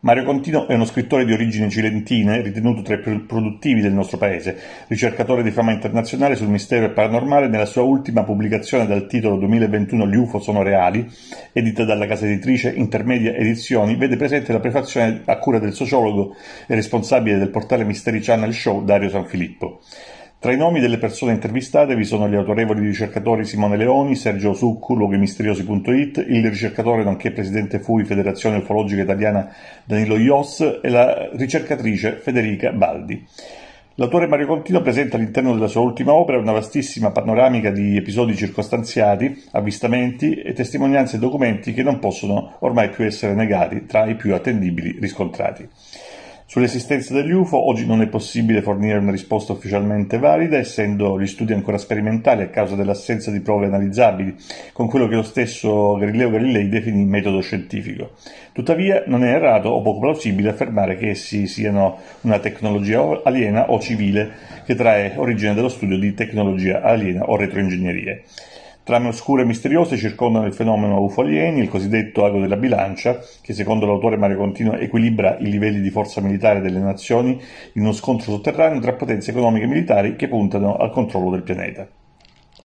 Mario Contino è uno scrittore di origini cilentine, ritenuto tra i più produttivi del nostro paese, ricercatore di fama internazionale sul mistero e paranormale nella sua ultima pubblicazione dal titolo 2021 Gli UFO sono reali, edita dalla casa editrice Intermedia Edizioni, vede presente la prefazione a cura del sociologo e responsabile del portale Mystery Channel Show Dario Sanfilippo. Tra i nomi delle persone intervistate vi sono gli autorevoli ricercatori Simone Leoni, Sergio Succu, luoghi il ricercatore nonché presidente FUI Federazione Ufologica Italiana Danilo Ios e la ricercatrice Federica Baldi. L'autore Mario Contino presenta all'interno della sua ultima opera una vastissima panoramica di episodi circostanziati, avvistamenti e testimonianze e documenti che non possono ormai più essere negati tra i più attendibili riscontrati. Sull'esistenza degli UFO oggi non è possibile fornire una risposta ufficialmente valida, essendo gli studi ancora sperimentali a causa dell'assenza di prove analizzabili, con quello che lo stesso Galileo Galilei definì metodo scientifico. Tuttavia non è errato o poco plausibile affermare che essi siano una tecnologia aliena o civile che trae origine dallo studio di tecnologia aliena o retroingegnerie. Trame oscure e misteriose circondano il fenomeno ufolieni, il cosiddetto ago della bilancia, che secondo l'autore Mario Contino equilibra i livelli di forza militare delle nazioni in uno scontro sotterraneo tra potenze economiche e militari che puntano al controllo del pianeta.